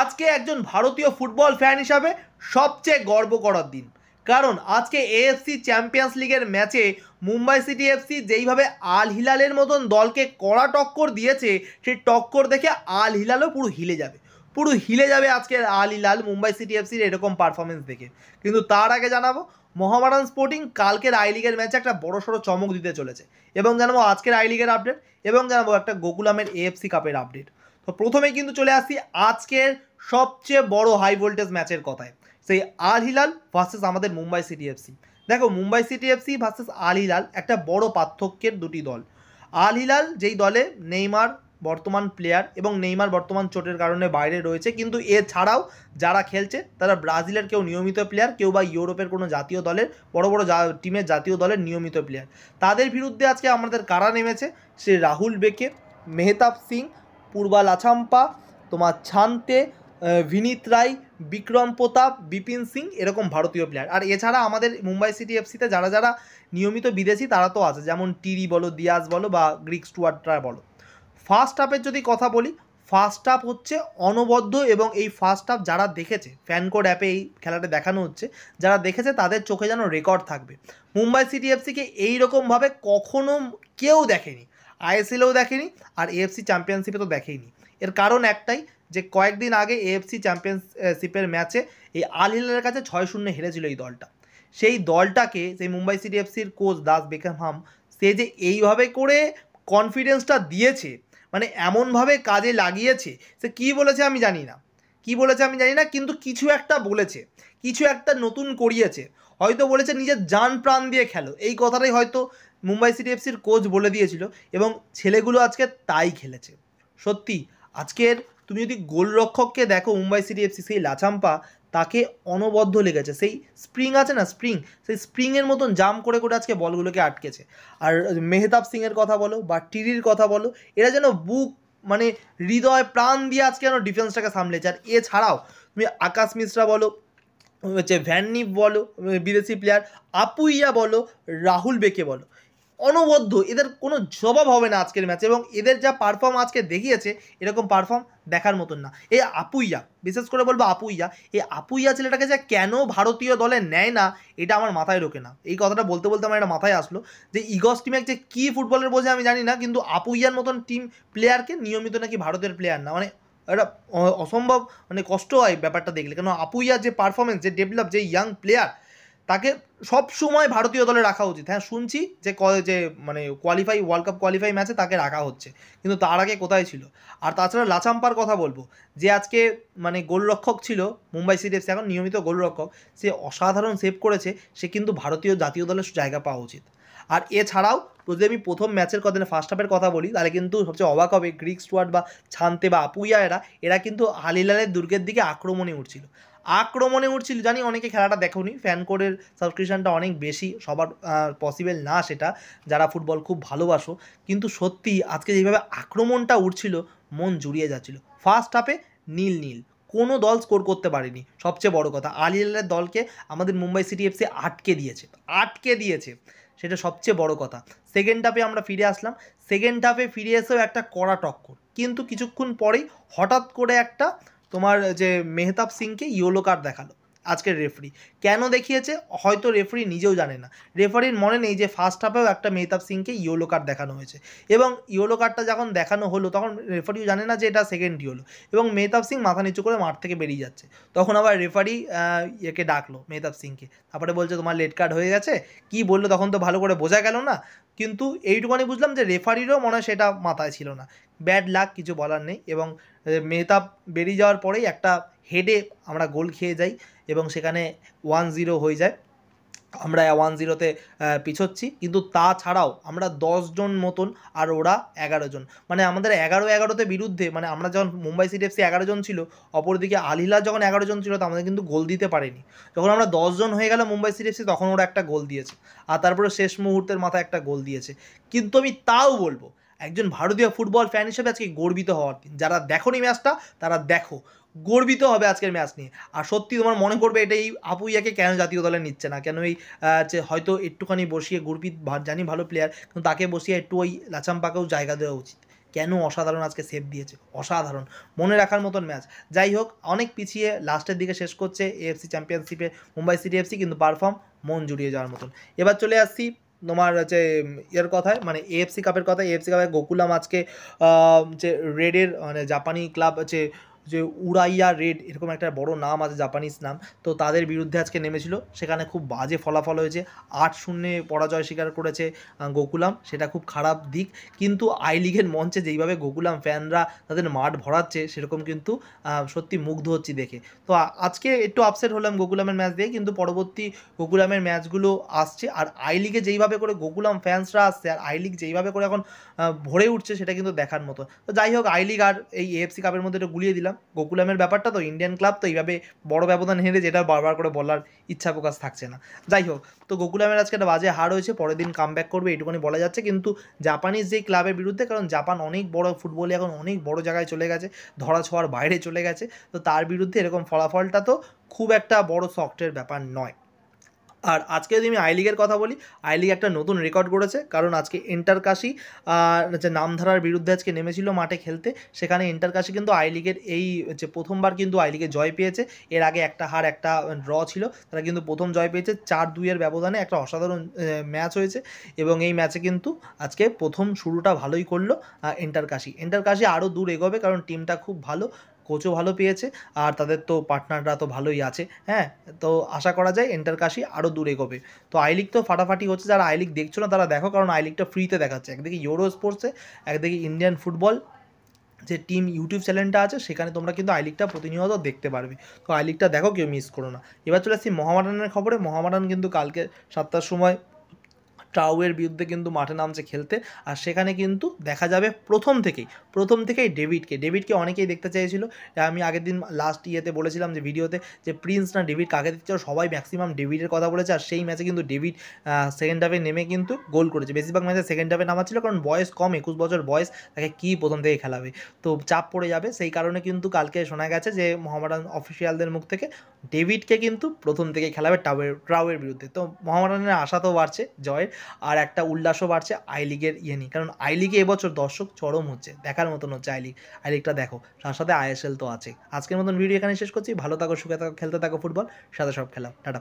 আজকে একজন ভারতীয় ফুটবল ফ্যান হিসাবে সবচেয়ে গর্ব করার দিন কারণ আজকে এএফসি চ্যাম্পিয়ন্স লিগের ম্যাচে মুম্বাই সিটি এফসি যেইভাবে আল হিলালের মতন দলকে কড়া টক্কর দিয়েছে সেই টক্কর দেখে আল হিলালও পুরো হিলে যাবে পুরো হিলে যাবে আজকের আল হিলাল মুম্বাই সিটি এফসির এরকম পারফরমেন্স দেখে কিন্তু তার আগে জানাবো মোহামেডান স্পোর্টিং কালকের আই লিগের ম্যাচে একটা বড় সড়ো চমক দিতে চলেছে এবং জানাবো আজকের আই লিগের আপডেট এবং জানাবো একটা গোকুলামের এএফসি কাপের আপডেট তো প্রথমে কিন্তু চলে আসি আজকের সবচেয়ে বড় হাই ভোল্টেজ ম্যাচের কথায় সেই আল হিলাল ভার্সেস আমাদের মুম্বাই সিটি এফসি দেখো Mumbai City FC versus Al Hilal একটা বড় পার্থক্যের দুটি দল আল হিলাল যেই দলে নেইমার বর্তমান প্লেয়ার এবং নেইমার বর্তমান চোটের কারণে বাইরে রয়েছে কিন্তু এ ছাড়াও যারা খেলছে তারা ব্রাজিলের কেউ নিয়মিত প্লেয়ার কেউ বা ইউরোপের কোনো জাতীয় দলের বড় বড় টিমের জাতীয় দলের নিয়মিত প্লেয়ার তাদের বিরুদ্ধে আজকে আমাদের কারা নেমেছে সে রাহুল বেকে মেহতাব সিং পূর্বা লাছাম্পা তোমার ছান্তে ভিনীত রায় বিক্রম প্রতাপ বিপিন সিং এরকম ভারতীয় প্লেয়ার আর এছাড়া আমাদের মুম্বাই সিটি এফসিতে যারা যারা নিয়মিত বিদেশি তারা তো আছে যেমন টিরি বলো দিয়াজ বলো বা গ্রিক স্টুয়ার্টরা বলো ফার্স্ট আপের যদি কথা বলি ফার্স্ট আপ হচ্ছে অনবদ্য এবং এই ফার্স্ট আপ যারা দেখেছে ফ্যানকোড অ্যাপে এই খেলাটা দেখানো হচ্ছে যারা দেখেছে তাদের চোখে যেন রেকর্ড থাকবে মুম্বাই সিটি এফসিকে এইরকমভাবে কখনো কেউ দেখেনি আইএসএলেও দেখেনি আর এএফসি চ্যাম্পিয়নশিপে তো দেখেইনি এর কারণ একটাই যে কয়েকদিন আগে এএফসি চ্যাম্পিয়নশিপের ম্যাচে এই আল হিলালের কাছে ছয় শূন্য হেরেছিল এই দলটা সেই দলটাকে সেই মুম্বাই সিটি এফসির কোচ দাস হাম সে যে এইভাবে করে কনফিডেন্সটা দিয়েছে মানে এমনভাবে কাজে লাগিয়েছে সে কি বলেছে আমি জানি না কি বলেছে আমি জানি না কিন্তু কিছু একটা বলেছে কিছু একটা নতুন করিয়েছে হয়তো বলেছে নিজের যান প্রাণ দিয়ে খেলো এই কথাটাই হয়তো মুম্বাই সিটি এফসির কোচ বলে দিয়েছিল এবং ছেলেগুলো আজকে তাই খেলেছে সত্যি আজকের তুমি যদি গোলরক্ষককে দেখো মুম্বাই সিটি এফসি সেই লাচাম্পা তাকে অনবদ্য লেগেছে সেই স্প্রিং আছে না স্প্রিং সেই স্প্রিংয়ের মতন জাম করে করে আজকে বলগুলোকে আটকেছে আর মেহতাব সিংয়ের কথা বলো বা টিরির কথা বলো এরা যেন বুক মানে হৃদয় প্রাণ দিয়ে আজকে যেন ডিফেন্সটাকে সামলেছে আর এছাড়াও তুমি আকাশ মিশ্রা বলো হচ্ছে ভ্যাননিপ বলো বিদেশি প্লেয়ার আপুইয়া বলো রাহুল বেকে বলো অনবদ্য এদের কোনো জবাব হবে না আজকের ম্যাচে এবং এদের যা পারফর্ম আজকে দেখিয়েছে এরকম পারফর্ম দেখার মতন না এই আপুইয়া বিশেষ করে বলবো আপুইয়া এই আপুইয়া ছেলেটাকে যে কেন ভারতীয় দলে নেয় না এটা আমার মাথায় রোকে না এই কথাটা বলতে বলতে আমার এটা মাথায় আসলো যে ইগস টিমে যে কী ফুটবলের বোঝে আমি জানি না কিন্তু আপুইয়ার মতন টিম প্লেয়ারকে নিয়মিত নাকি ভারতের প্লেয়ার না মানে এটা অসম্ভব মানে কষ্ট হয় ব্যাপারটা দেখলে কেন আপুইয়ার যে পারফরমেন্স যে ডেভেলপ যে ইয়াং প্লেয়ার তাকে সব সময় ভারতীয় দলে রাখা উচিত হ্যাঁ শুনছি যে যে মানে কোয়ালিফাই ওয়ার্ল্ড কাপ কোয়ালিফাই ম্যাচে তাকে রাখা হচ্ছে কিন্তু তার আগে কোথায় ছিল আর তাছাড়া লাচাম্পার কথা বলবো যে আজকে মানে গোলরক্ষক ছিল মুম্বাই সিটি এখন নিয়মিত গোলরক্ষক সে অসাধারণ সেভ করেছে সে কিন্তু ভারতীয় জাতীয় দলের জায়গা পাওয়া উচিত আর এছাড়াও যদি আমি প্রথম ম্যাচের কথা ফার্স্ট মানে হাফের কথা বলি তাহলে কিন্তু সবচেয়ে অবাক হবে গ্রিক স্টুয়ার্ড বা ছান্তে বা আপুইয়া এরা এরা কিন্তু হালিলালের দুর্গের দিকে আক্রমণে উঠছিল আক্রমণে উঠছিল জানি অনেকে খেলাটা নি ফ্যান কোডের সাবস্ক্রিপশানটা অনেক বেশি সবার পসিবল না সেটা যারা ফুটবল খুব ভালোবাসো কিন্তু সত্যি আজকে যেভাবে আক্রমণটা উঠছিল মন জুড়িয়ে যাচ্ছিল ফার্স্ট হাফে নীল নীল কোনো দল স্কোর করতে পারেনি সবচেয়ে বড় কথা আলিয়ালের দলকে আমাদের মুম্বাই সিটি এফসি আটকে দিয়েছে আটকে দিয়েছে সেটা সবচেয়ে বড় কথা সেকেন্ড হাফে আমরা ফিরে আসলাম সেকেন্ড হাফে ফিরে এসেও একটা কড়া টক্কর কিন্তু কিছুক্ষণ পরেই হঠাৎ করে একটা তোমার যে মেহতাব সিংকে ইয়েলো কার্ড দেখালো আজকের রেফারি কেন দেখিয়েছে হয়তো রেফারি নিজেও জানে না রেফারির মনে নেই যে ফার্স্ট হাফেও একটা মেহতাব সিংকে ইয়েলো কার্ড দেখানো হয়েছে এবং ইয়েলো কার্ডটা যখন দেখানো হলো তখন রেফারিও জানে না যে এটা সেকেন্ড ইয়েলো এবং মেহতাব সিং মাথা নিচু করে মাঠ থেকে বেরিয়ে যাচ্ছে তখন আবার রেফারি একে ডাকলো মেহতাব সিংকে তারপরে বলছে তোমার লেট কার্ড হয়ে গেছে কি বললো তখন তো ভালো করে বোঝা গেল না কিন্তু এইটুকুনি বুঝলাম যে রেফারিরও মনে সেটা মাথায় ছিল না ব্যাড লাক কিছু বলার নেই এবং মেহতাব বেরিয়ে যাওয়ার পরেই একটা হেডে আমরা গোল খেয়ে যাই এবং সেখানে ওয়ান জিরো হয়ে যায় আমরা ওয়ান জিরোতে পিছোচ্ছি কিন্তু তাছাড়াও আমরা জন মতন আর ওরা এগারো জন মানে আমাদের এগারো এগারোতে বিরুদ্ধে মানে আমরা যখন মুম্বাই সিটি এফসি এগারো জন ছিল অপরদিকে আলহিলা যখন এগারো জন ছিল আমাদের কিন্তু গোল দিতে পারেনি যখন আমরা জন হয়ে গেল মুম্বাই সিটি এফসি তখন ওরা একটা গোল দিয়েছে আর তারপরে শেষ মুহূর্তের মাথায় একটা গোল দিয়েছে কিন্তু আমি তাও বলবো একজন ভারতীয় ফুটবল ফ্যান হিসেবে আজকে গর্বিত হওয়ার দিন যারা দেখো এই ম্যাচটা তারা দেখো গর্বিত হবে আজকের ম্যাচ নিয়ে আর সত্যি তোমার মনে করবে এটা এই আপুইয়াকে কেন জাতীয় দলে নিচ্ছে না কেন এই হয়তো একটুখানি বসিয়ে গর্বিত জানি ভালো প্লেয়ার কিন্তু তাকে বসিয়ে একটু ওই লাচাম্পাকেও জায়গা দেওয়া উচিত কেন অসাধারণ আজকে সেভ দিয়েছে অসাধারণ মনে রাখার মতন ম্যাচ যাই হোক অনেক পিছিয়ে লাস্টের দিকে শেষ করছে এএফসি চ্যাম্পিয়নশিপে মুম্বাই সিটি এফসি কিন্তু পারফর্ম মন জুড়িয়ে যাওয়ার মতন এবার চলে আসছি তোমার হচ্ছে ইয়ের কথায় মানে এএফসি কাপের কথা এএফসি কাপে গোকুলাম আজকে যে রেডের মানে জাপানি ক্লাব হচ্ছে যে উড়াইয়া রেড এরকম একটা বড় নাম আছে জাপানিজ নাম তো তাদের বিরুদ্ধে আজকে নেমেছিল সেখানে খুব বাজে ফলাফল হয়েছে আট শূন্যে পরাজয় স্বীকার করেছে গোকুলাম সেটা খুব খারাপ দিক কিন্তু আই লিগের মঞ্চে যেইভাবে গোকুলাম ফ্যানরা তাদের মাঠ ভরাচ্ছে সেরকম কিন্তু সত্যি মুগ্ধ হচ্ছি দেখে তো আজকে একটু আপসেট হলাম গোকুলামের ম্যাচ দিয়ে কিন্তু পরবর্তী গোকুলামের ম্যাচগুলো আসছে আর আই লিগে যেইভাবে করে গোকুলাম ফ্যান্সরা আসছে আর আই লিগ যেইভাবে করে এখন ভরে উঠছে সেটা কিন্তু দেখার মতো তো যাই হোক আই লিগ আর এই এফসি কাপের মধ্যে এটা গুলিয়ে দিলাম গোকুলামের ব্যাপারটা তো ইন্ডিয়ান ক্লাব তো এইভাবে বড় ব্যবধান হেরে যেটা বারবার করে বলার ইচ্ছা প্রকাশ থাকছে না যাই হোক তো গোকুলামের আজকে একটা বাজে হার হয়েছে পরের দিন কাম করবে এটুকুনি বলা যাচ্ছে কিন্তু জাপানিজ যেই ক্লাবের বিরুদ্ধে কারণ জাপান অনেক বড় ফুটবলে এখন অনেক বড় জায়গায় চলে গেছে ধরা ছোঁয়ার বাইরে চলে গেছে তো তার বিরুদ্ধে এরকম ফলাফলটা তো খুব একটা বড় সফটের ব্যাপার নয় আর আজকে যদি আমি আই লিগের কথা বলি আই লিগ একটা নতুন রেকর্ড করেছে কারণ আজকে ইন্টার কাশি যে নামধারার বিরুদ্ধে আজকে নেমেছিল মাঠে খেলতে সেখানে ইন্টার কাশি কিন্তু আই লিগের এই যে প্রথমবার কিন্তু আই লিগে জয় পেয়েছে এর আগে একটা হার একটা ড্র ছিল তারা কিন্তু প্রথম জয় পেয়েছে চার দুইয়ের ব্যবধানে একটা অসাধারণ ম্যাচ হয়েছে এবং এই ম্যাচে কিন্তু আজকে প্রথম শুরুটা ভালোই করলো ইন্টার কাশি ইন্টার কাশি আরও দূর এগোবে কারণ টিমটা খুব ভালো কোচও ভালো পেয়েছে আর তাদের তো পার্টনাররা তো ভালোই আছে হ্যাঁ তো আশা করা যায় এন্টার কাশি আরও দূরে গবে তো আই লিগ তো ফাটাফাটি হচ্ছে যারা আই লিগ দেখছো না তারা দেখো কারণ আই লিগটা ফ্রিতে দেখাচ্ছে একদিকে ইউরো স্পোর্টসে একদিকে ইন্ডিয়ান ফুটবল যে টিম ইউটিউব চ্যানেলটা আছে সেখানে তোমরা কিন্তু আই লিগটা প্রতিনিয়ত দেখতে পারবে তো আই লিগটা দেখো কেউ মিস করো না এবার চলে আসছি মহামাডানের খবরে মহামাডান কিন্তু কালকে সাতটার সময় ট্রাউয়ের বিরুদ্ধে কিন্তু মাঠে নামছে খেলতে আর সেখানে কিন্তু দেখা যাবে প্রথম থেকেই প্রথম থেকেই ডেভিডকে ডেভিডকে অনেকেই দেখতে চাইছিল আমি আগের দিন লাস্ট ইয়েতে বলেছিলাম যে ভিডিওতে যে প্রিন্স না ডেভিড কাকে দিচ্ছে সবাই ম্যাক্সিমাম ডেভিডের কথা বলেছে আর সেই ম্যাচে কিন্তু ডেভিড সেকেন্ড হাফে নেমে কিন্তু গোল করেছে বেশিরভাগ ম্যাচে সেকেন্ড হাফে নামা ছিল কারণ বয়স কম একুশ বছর বয়স তাকে কী প্রথম থেকে খেলাবে তো চাপ পড়ে যাবে সেই কারণে কিন্তু কালকে শোনা গেছে যে মোহামেডান অফিসিয়ালদের মুখ থেকে ডেভিডকে কিন্তু প্রথম থেকে খেলাবে টাওয়ের ট্রাউয়ের বিরুদ্ধে তো মোহামেডানের আশা তো বাড়ছে জয়ের আর একটা উল্লাসও বাড়ছে আই লিগের ইয়ে নিয়ে কারণ আই লিগে এবছর দর্শক চরম হচ্ছে দেখার মতন হচ্ছে আই লিগ আই লিগটা দেখো তার সাথে আইএসএল তো আছে আজকের মতন ভিডিও এখানে শেষ করছি ভালো থাকো সুখে থাকো খেলতে থাকো ফুটবল সাথে সব খেলা টাটা